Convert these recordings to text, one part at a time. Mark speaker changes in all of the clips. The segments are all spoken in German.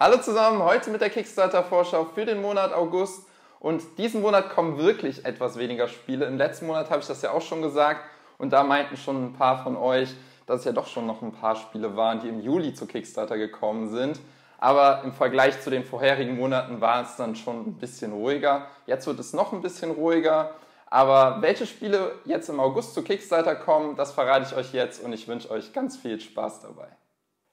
Speaker 1: Hallo zusammen, heute mit der Kickstarter-Vorschau für den Monat August. Und diesen Monat kommen wirklich etwas weniger Spiele. Im letzten Monat habe ich das ja auch schon gesagt und da meinten schon ein paar von euch, dass es ja doch schon noch ein paar Spiele waren, die im Juli zu Kickstarter gekommen sind. Aber im Vergleich zu den vorherigen Monaten war es dann schon ein bisschen ruhiger. Jetzt wird es noch ein bisschen ruhiger. Aber welche Spiele jetzt im August zu Kickstarter kommen, das verrate ich euch jetzt und ich wünsche euch ganz viel Spaß dabei.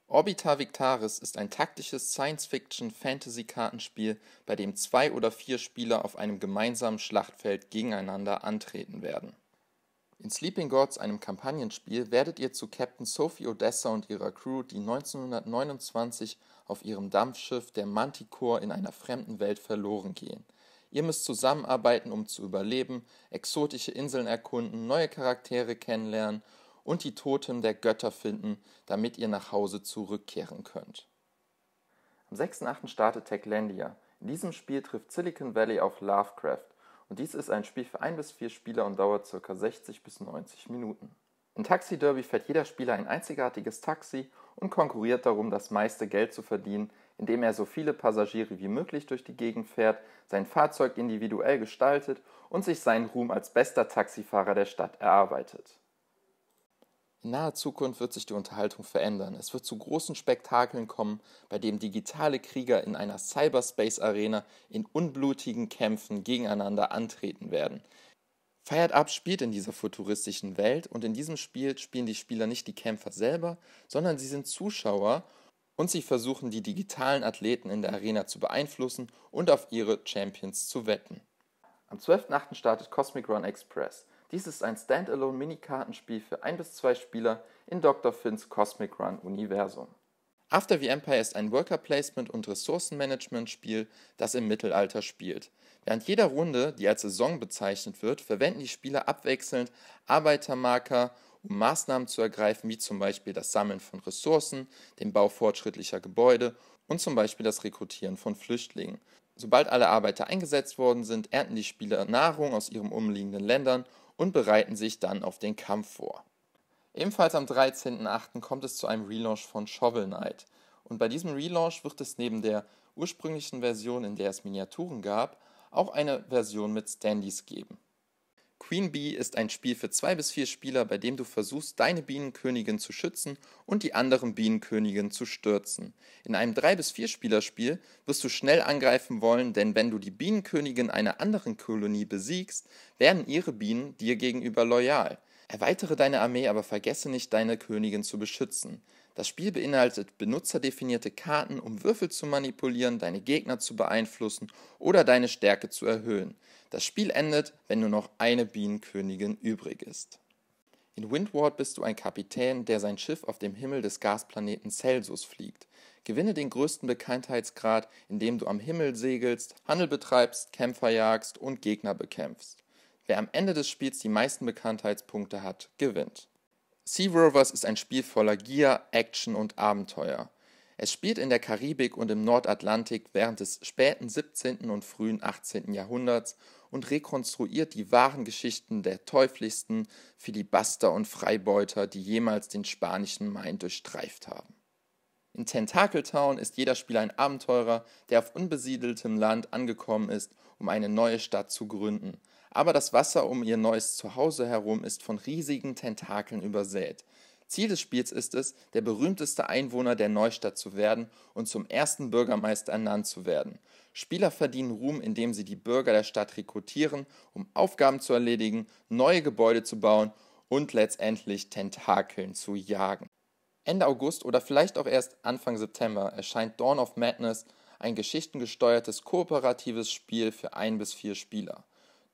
Speaker 1: Orbita Victaris ist ein taktisches Science-Fiction-Fantasy-Kartenspiel, bei dem zwei oder vier Spieler auf einem gemeinsamen Schlachtfeld gegeneinander antreten werden. In Sleeping Gods, einem Kampagnenspiel, werdet ihr zu Captain Sophie Odessa und ihrer Crew, die 1929 auf ihrem Dampfschiff der Manticore in einer fremden Welt verloren gehen. Ihr müsst zusammenarbeiten, um zu überleben, exotische Inseln erkunden, neue Charaktere kennenlernen und die Toten der Götter finden, damit ihr nach Hause zurückkehren könnt. Am 6.8. startet Techlandia. In diesem Spiel trifft Silicon Valley auf Lovecraft und dies ist ein Spiel für ein bis vier Spieler und dauert ca. 60 bis 90 Minuten. In Taxi Derby fährt jeder Spieler ein einzigartiges Taxi und konkurriert darum, das meiste Geld zu verdienen, indem er so viele Passagiere wie möglich durch die Gegend fährt, sein Fahrzeug individuell gestaltet und sich seinen Ruhm als bester Taxifahrer der Stadt erarbeitet. In naher Zukunft wird sich die Unterhaltung verändern. Es wird zu großen Spektakeln kommen, bei dem digitale Krieger in einer Cyberspace-Arena in unblutigen Kämpfen gegeneinander antreten werden. Fired Up spielt in dieser futuristischen Welt und in diesem Spiel spielen die Spieler nicht die Kämpfer selber, sondern sie sind Zuschauer und sie versuchen die digitalen Athleten in der Arena zu beeinflussen und auf ihre Champions zu wetten. Am 12.8. startet Cosmic Run Express. Dies ist ein Standalone Mini-Kartenspiel für ein bis zwei Spieler in Dr. Finns Cosmic Run Universum. After the Empire ist ein Worker Placement und Ressourcenmanagement-Spiel, das im Mittelalter spielt. Während jeder Runde, die als Saison bezeichnet wird, verwenden die Spieler abwechselnd Arbeitermarker, um Maßnahmen zu ergreifen, wie zum Beispiel das Sammeln von Ressourcen, den Bau fortschrittlicher Gebäude und zum Beispiel das Rekrutieren von Flüchtlingen. Sobald alle Arbeiter eingesetzt worden sind, ernten die Spieler Nahrung aus ihren umliegenden Ländern und bereiten sich dann auf den Kampf vor. Ebenfalls am 13.08. kommt es zu einem Relaunch von Shovel Knight. Und bei diesem Relaunch wird es neben der ursprünglichen Version, in der es Miniaturen gab, auch eine Version mit Standys geben. Queen Bee ist ein Spiel für zwei bis vier Spieler, bei dem du versuchst, deine Bienenkönigin zu schützen und die anderen Bienenkönigin zu stürzen. In einem drei bis vier Spielerspiel wirst du schnell angreifen wollen, denn wenn du die Bienenkönigin einer anderen Kolonie besiegst, werden ihre Bienen dir gegenüber loyal. Erweitere deine Armee, aber vergesse nicht, deine Königin zu beschützen. Das Spiel beinhaltet benutzerdefinierte Karten, um Würfel zu manipulieren, deine Gegner zu beeinflussen oder deine Stärke zu erhöhen. Das Spiel endet, wenn nur noch eine Bienenkönigin übrig ist. In Windward bist du ein Kapitän, der sein Schiff auf dem Himmel des Gasplaneten Celsus fliegt. Gewinne den größten Bekanntheitsgrad, indem du am Himmel segelst, Handel betreibst, Kämpfer jagst und Gegner bekämpfst. Wer am Ende des Spiels die meisten Bekanntheitspunkte hat, gewinnt. Sea Rovers ist ein Spiel voller Gier, Action und Abenteuer. Es spielt in der Karibik und im Nordatlantik während des späten 17. und frühen 18. Jahrhunderts und rekonstruiert die wahren Geschichten der teuflischsten Filibuster und Freibeuter, die jemals den spanischen Main durchstreift haben. In Tentakeltown ist jeder Spieler ein Abenteurer, der auf unbesiedeltem Land angekommen ist, um eine neue Stadt zu gründen – aber das Wasser um ihr neues Zuhause herum ist von riesigen Tentakeln übersät. Ziel des Spiels ist es, der berühmteste Einwohner der Neustadt zu werden und zum ersten Bürgermeister ernannt zu werden. Spieler verdienen Ruhm, indem sie die Bürger der Stadt rekrutieren, um Aufgaben zu erledigen, neue Gebäude zu bauen und letztendlich Tentakeln zu jagen. Ende August oder vielleicht auch erst Anfang September erscheint Dawn of Madness, ein geschichtengesteuertes kooperatives Spiel für ein bis vier Spieler.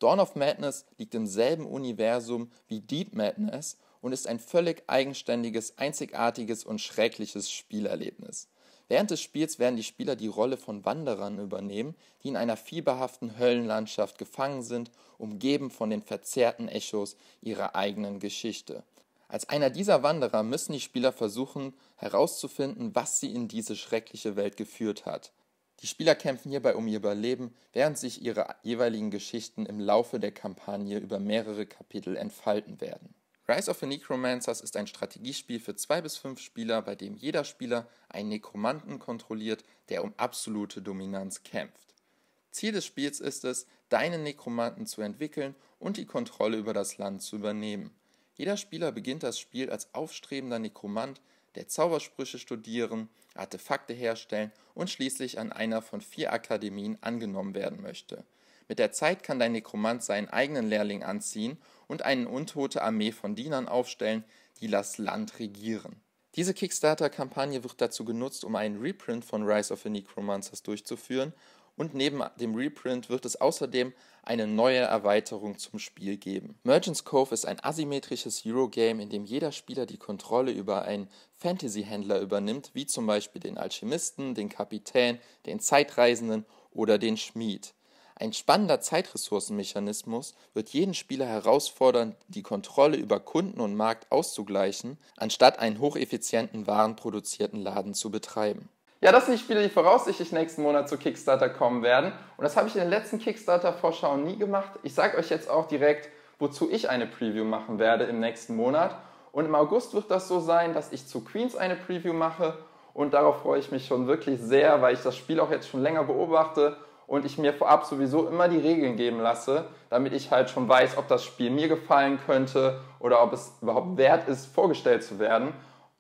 Speaker 1: Dawn of Madness liegt im selben Universum wie Deep Madness und ist ein völlig eigenständiges, einzigartiges und schreckliches Spielerlebnis. Während des Spiels werden die Spieler die Rolle von Wanderern übernehmen, die in einer fieberhaften Höllenlandschaft gefangen sind, umgeben von den verzerrten Echos ihrer eigenen Geschichte. Als einer dieser Wanderer müssen die Spieler versuchen herauszufinden, was sie in diese schreckliche Welt geführt hat. Die Spieler kämpfen hierbei um ihr Überleben, während sich ihre jeweiligen Geschichten im Laufe der Kampagne über mehrere Kapitel entfalten werden. Rise of the Necromancers ist ein Strategiespiel für zwei bis fünf Spieler, bei dem jeder Spieler einen Nekromanten kontrolliert, der um absolute Dominanz kämpft. Ziel des Spiels ist es, deinen Nekromanten zu entwickeln und die Kontrolle über das Land zu übernehmen. Jeder Spieler beginnt das Spiel als aufstrebender Nekromant, der Zaubersprüche studieren, Artefakte herstellen und schließlich an einer von vier Akademien angenommen werden möchte. Mit der Zeit kann dein Nekromant seinen eigenen Lehrling anziehen und eine untote Armee von Dienern aufstellen, die das Land regieren. Diese Kickstarter-Kampagne wird dazu genutzt, um einen Reprint von Rise of the Necromancers durchzuführen und neben dem Reprint wird es außerdem eine neue Erweiterung zum Spiel geben. Merchant's Cove ist ein asymmetrisches Eurogame, in dem jeder Spieler die Kontrolle über einen Fantasy-Händler übernimmt, wie zum Beispiel den Alchemisten, den Kapitän, den Zeitreisenden oder den Schmied. Ein spannender Zeitressourcenmechanismus wird jeden Spieler herausfordern, die Kontrolle über Kunden und Markt auszugleichen, anstatt einen hocheffizienten, warenproduzierten Laden zu betreiben. Ja, das sind die Spiele, die voraussichtlich nächsten Monat zu Kickstarter kommen werden. Und das habe ich in den letzten Kickstarter-Vorschauen nie gemacht. Ich sage euch jetzt auch direkt, wozu ich eine Preview machen werde im nächsten Monat. Und im August wird das so sein, dass ich zu Queens eine Preview mache. Und darauf freue ich mich schon wirklich sehr, weil ich das Spiel auch jetzt schon länger beobachte und ich mir vorab sowieso immer die Regeln geben lasse, damit ich halt schon weiß, ob das Spiel mir gefallen könnte oder ob es überhaupt wert ist, vorgestellt zu werden.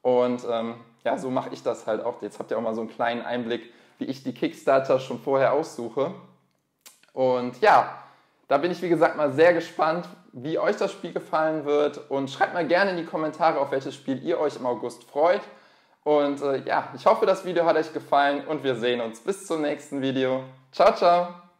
Speaker 1: Und ähm, ja, so mache ich das halt auch. Jetzt habt ihr auch mal so einen kleinen Einblick, wie ich die Kickstarter schon vorher aussuche. Und ja, da bin ich wie gesagt mal sehr gespannt, wie euch das Spiel gefallen wird. Und schreibt mal gerne in die Kommentare, auf welches Spiel ihr euch im August freut. Und äh, ja, ich hoffe, das Video hat euch gefallen und wir sehen uns bis zum nächsten Video. Ciao, ciao!